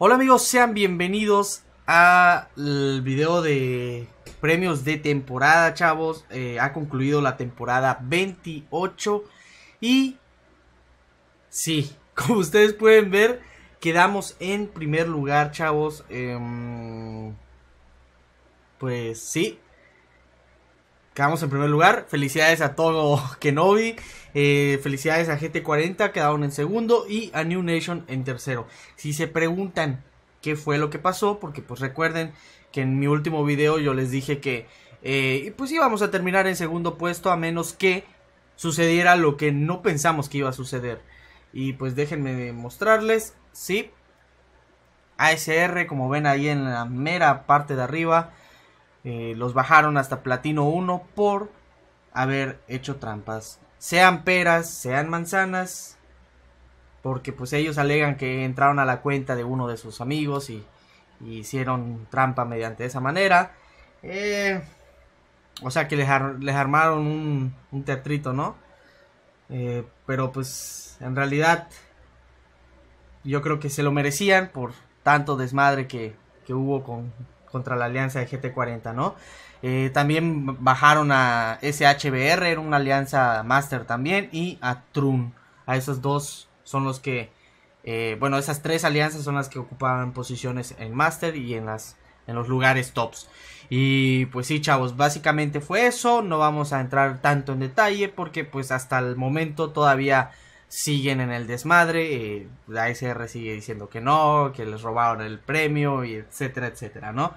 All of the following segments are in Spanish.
Hola amigos, sean bienvenidos al video de premios de temporada, chavos. Eh, ha concluido la temporada 28 y sí, como ustedes pueden ver, quedamos en primer lugar, chavos. Em, pues sí, Quedamos en primer lugar. Felicidades a todo Kenobi. Eh, felicidades a GT40, quedaron en segundo. Y a New Nation en tercero. Si se preguntan qué fue lo que pasó, porque pues recuerden que en mi último video yo les dije que eh, pues íbamos a terminar en segundo puesto a menos que sucediera lo que no pensamos que iba a suceder. Y pues déjenme mostrarles, sí, ASR como ven ahí en la mera parte de arriba, eh, los bajaron hasta platino 1 por haber hecho trampas. Sean peras, sean manzanas, porque pues ellos alegan que entraron a la cuenta de uno de sus amigos y, hicieron trampa mediante esa manera. Eh, o sea que les, armaron un, un, ¿no? Eh, pero pues en realidad yo creo que se lo merecían por tanto desmadre que, que hubo con, contra la alianza de GT40, ¿no? Eh, también bajaron a SHBR, era una alianza Master también, y a Trun. A esos dos son los que, eh, bueno, esas tres alianzas son las que ocupaban posiciones en Master y en, las, en los lugares tops. Y pues sí, chavos, básicamente fue eso. No vamos a entrar tanto en detalle porque pues hasta el momento todavía siguen en el desmadre, eh, la ASR sigue diciendo que no, que les robaron el premio y etcétera, etcétera, ¿no?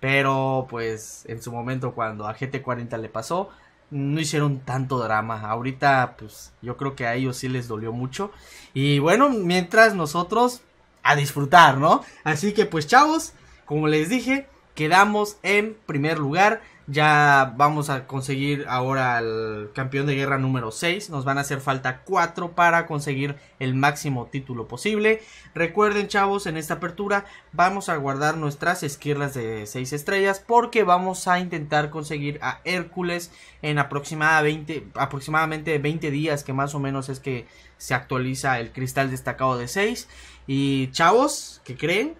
Pero pues en su momento cuando a GT40 le pasó, no hicieron tanto drama. Ahorita pues yo creo que a ellos sí les dolió mucho. Y bueno, mientras nosotros a disfrutar, ¿no? Así que pues chavos, como les dije, quedamos en primer lugar ya vamos a conseguir ahora al campeón de guerra número 6. Nos van a hacer falta 4 para conseguir el máximo título posible. Recuerden, chavos, en esta apertura vamos a guardar nuestras esquirlas de 6 estrellas porque vamos a intentar conseguir a Hércules en aproximadamente 20, aproximadamente 20 días, que más o menos es que se actualiza el cristal destacado de 6. Y chavos, ¿qué creen?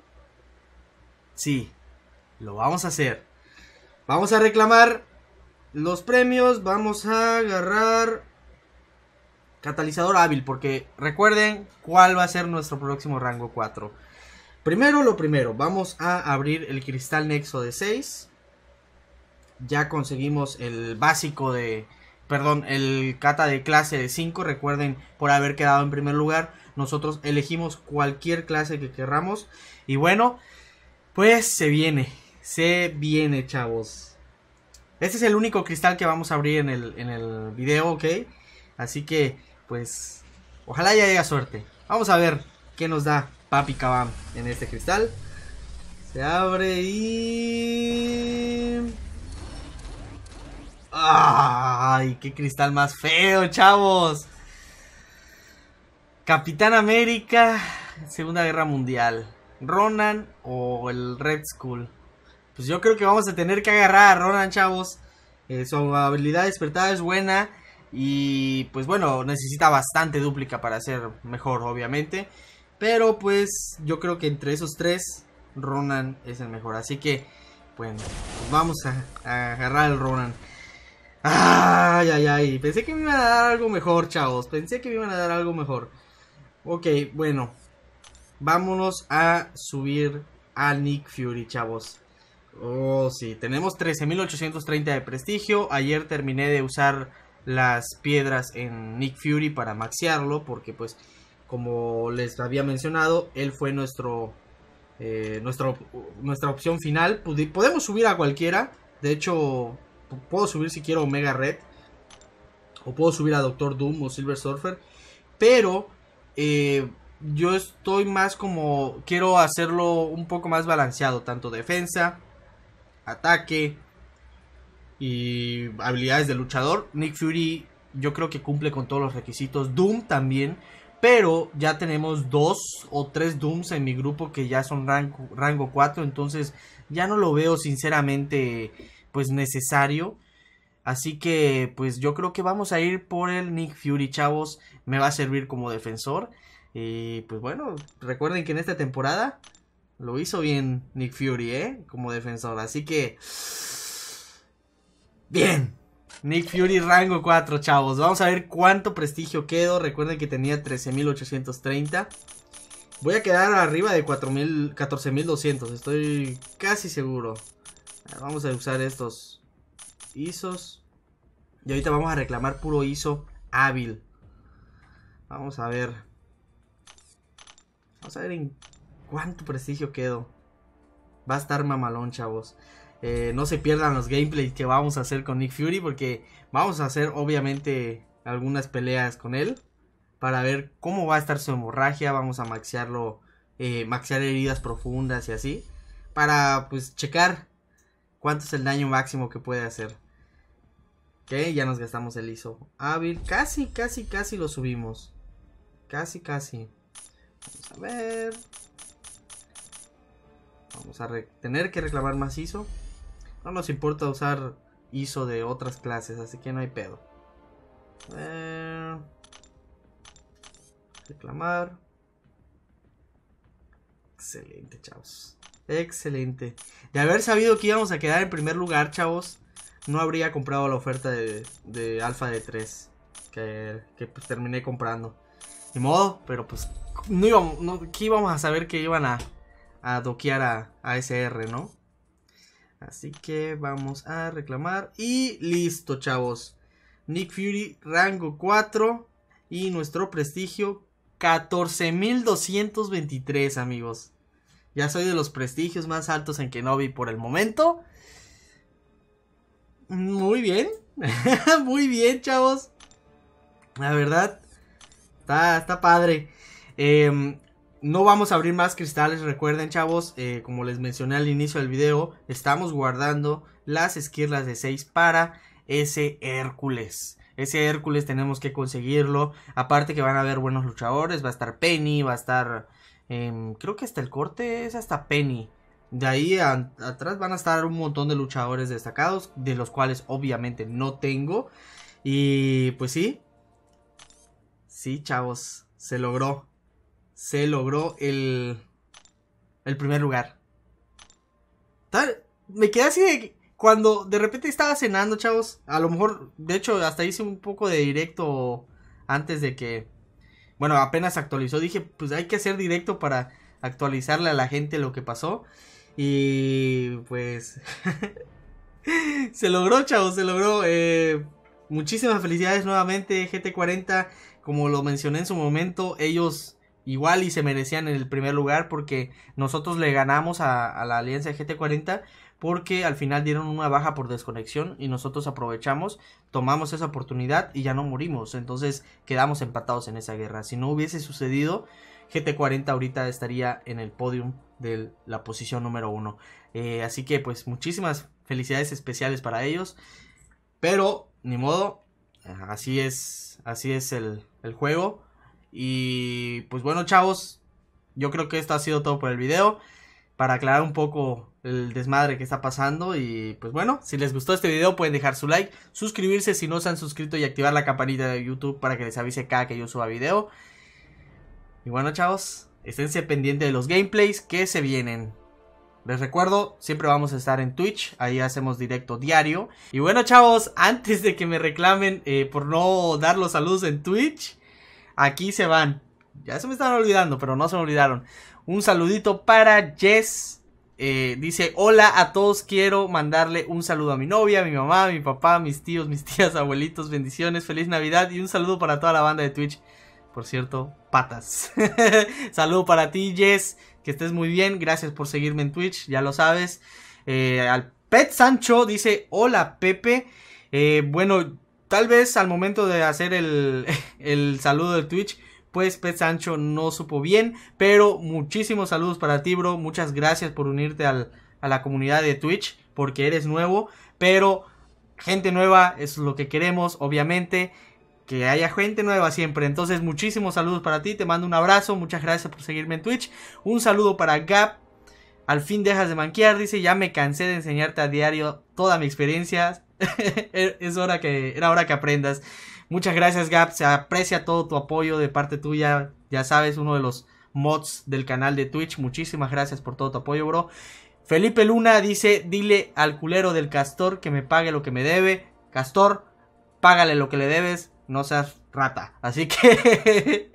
Sí, lo vamos a hacer. Vamos a reclamar los premios. Vamos a agarrar catalizador hábil. Porque recuerden cuál va a ser nuestro próximo rango 4. Primero lo primero. Vamos a abrir el cristal nexo de 6. Ya conseguimos el básico de... Perdón, el cata de clase de 5. Recuerden por haber quedado en primer lugar. Nosotros elegimos cualquier clase que querramos. Y bueno, pues se viene se viene, chavos. Este es el único cristal que vamos a abrir en el, en el video, ¿ok? Así que, pues, ojalá ya haya suerte. Vamos a ver qué nos da Papi Kabam en este cristal. Se abre y... ¡Ay, qué cristal más feo, chavos! Capitán América, Segunda Guerra Mundial. Ronan o el Red Skull pues yo creo que vamos a tener que agarrar a Ronan, chavos. Eh, su habilidad despertada es buena. Y pues bueno, necesita bastante dúplica para ser mejor, obviamente. Pero pues yo creo que entre esos tres, Ronan es el mejor. Así que, bueno, pues vamos a, a agarrar al Ronan. Ay, ay, ay. Pensé que me iban a dar algo mejor, chavos. Pensé que me iban a dar algo mejor. Ok, bueno. Vámonos a subir a Nick Fury, chavos. Oh, sí, tenemos 13.830 de prestigio. Ayer terminé de usar las piedras en Nick Fury para maxearlo, porque pues, como les había mencionado, él fue nuestro, eh, nuestra opción final. Podemos subir a cualquiera, de hecho, puedo subir si quiero Omega Red, o puedo subir a Doctor Doom o Silver Surfer, pero... Eh, yo estoy más como quiero hacerlo un poco más balanceado, tanto defensa ataque y habilidades de luchador. Nick Fury yo creo que cumple con todos los requisitos. Doom también. Pero ya tenemos dos o tres Dooms en mi grupo que ya son rango, rango 4. Entonces ya no lo veo sinceramente pues necesario. Así que pues yo creo que vamos a ir por el Nick Fury, chavos. Me va a servir como defensor. Y pues bueno, recuerden que en esta temporada lo hizo bien Nick Fury, ¿eh? Como defensor. Así que... Bien. Nick Fury rango 4, chavos. Vamos a ver cuánto prestigio quedó. Recuerden que tenía 13.830. Voy a quedar arriba de 14.200. Estoy casi seguro. Vamos a usar estos ISOs. Y ahorita vamos a reclamar puro ISO hábil. Vamos a ver. Vamos a ver en ¿Cuánto prestigio quedo? Va a estar mamalón, chavos. Eh, no se pierdan los gameplays que vamos a hacer con Nick Fury. Porque vamos a hacer, obviamente, algunas peleas con él. Para ver cómo va a estar su hemorragia. Vamos a maxearlo. Eh, maxear heridas profundas y así. Para, pues, checar cuánto es el daño máximo que puede hacer. Ok, ya nos gastamos el ISO. Hábil, casi, casi, casi lo subimos. Casi, casi. Vamos a ver. Vamos a tener que reclamar más ISO. No nos importa usar ISO de otras clases, así que no hay pedo. Eh, reclamar. Excelente, chavos. Excelente. De haber sabido que íbamos a quedar en primer lugar, chavos, no habría comprado la oferta de, de Alfa de 3 que, pues, terminé comprando. Ni modo, pero pues no ¿qué íbamos a saber que iban a, a doquear a, a SR, ¿no? Así que vamos a reclamar. Y listo, chavos. Nick Fury, rango 4. Y nuestro prestigio, 14.223, amigos. Ya soy de los prestigios más altos en Kenobi por el momento. Muy bien. Muy bien, chavos. La verdad, está, está padre. Eh, no vamos a abrir más cristales, recuerden chavos, eh, como les mencioné al inicio del video, estamos guardando las esquirlas de 6 para ese Hércules. Ese Hércules tenemos que conseguirlo, aparte que van a haber buenos luchadores, va a estar Penny, va a estar, em, creo que hasta el corte es hasta Penny. De ahí atrás van a estar un montón de luchadores destacados, de los cuales obviamente no tengo. Y pues sí, sí chavos, se logró se logró el, el primer lugar. Tal, me quedé así de cuando de repente estaba cenando, chavos. A lo mejor, de hecho, hasta hice un poco de directo antes de que, bueno, apenas actualizó. Dije, pues hay que hacer directo para actualizarle a la gente lo que pasó. Y pues se logró, chavos, se logró. Eh, muchísimas felicidades nuevamente, GT40. Como lo mencioné en su momento, ellos igual y se merecían en el primer lugar porque nosotros le ganamos a, la alianza GT40 porque al final dieron una baja por desconexión y nosotros aprovechamos, tomamos esa oportunidad y ya no morimos. Entonces quedamos empatados en esa guerra. Si no hubiese sucedido, GT40 ahorita estaría en el podium de la posición número uno. Eh, así que pues muchísimas felicidades especiales para ellos. Pero, ni modo, así es, así es el juego. Y pues bueno, chavos, yo creo que esto ha sido todo por el video. Para aclarar un poco el desmadre que está pasando. Y pues bueno, si les gustó este video pueden dejar su like, suscribirse si no se han suscrito y activar la campanita de YouTube para que les avise cada que yo suba video. Y bueno, chavos, esténse pendientes de los gameplays que se vienen. Les recuerdo, siempre vamos a estar en Twitch, ahí hacemos directo diario. Y bueno, chavos, antes de que me reclamen eh, por no dar los saludos en Twitch, Aquí se van. Ya se me están olvidando, pero no se me olvidaron. Un saludito para Jess. Eh, dice, hola a todos, quiero mandarle un saludo a mi novia, a mi mamá, a mi papá, a mis tíos, mis tías, abuelitos, bendiciones, feliz Navidad y un saludo para toda la banda de Twitch. Por cierto, patas. saludo para ti, Jess, que estés muy bien, gracias por seguirme en Twitch, ya lo sabes. Eh, al Pet Sancho dice, hola Pepe. Eh, bueno, Tal vez al momento de hacer el, saludo de Twitch, pues Pet Sancho no supo bien, pero muchísimos saludos para ti, bro. Muchas gracias por unirte a la comunidad de Twitch, porque eres nuevo, pero gente nueva es lo que queremos, obviamente. Que haya gente nueva siempre. Entonces, muchísimos saludos para ti. Te mando un abrazo. Muchas gracias por seguirme en Twitch. Un saludo para Gap. Al fin dejas de manquear. Dice, ya me cansé de enseñarte a diario toda mi experiencia. es hora que, era hora que aprendas. Muchas gracias, Gap, Se aprecia todo tu apoyo de parte tuya. Ya sabes, uno de los mods del canal de Twitch. Muchísimas gracias por todo tu apoyo, bro. Felipe Luna dice: Dile al culero del Castor que me pague lo que me debe. Castor, págale lo que le debes. No seas rata. Así que,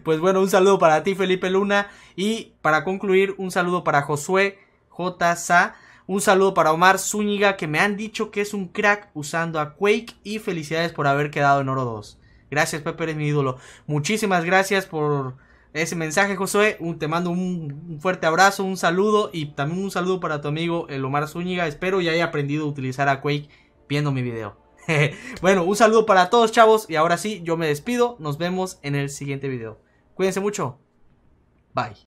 pues bueno, un saludo para ti, Felipe Luna. Y para concluir, un saludo para Josué J. Sa un saludo para Omar Zúñiga, que me han dicho que es un crack usando a Quake. Y felicidades por haber quedado en Oro 2. Gracias, Pepe, eres mi ídolo. Muchísimas gracias por ese mensaje, Josué. te mando un, fuerte abrazo, un saludo y también un saludo para tu amigo el Omar Zúñiga. Espero ya haya aprendido a utilizar a Quake viendo mi video. bueno, un saludo para todos, chavos. Y ahora sí, yo me despido. Nos vemos en el siguiente video. Cuídense mucho. Bye.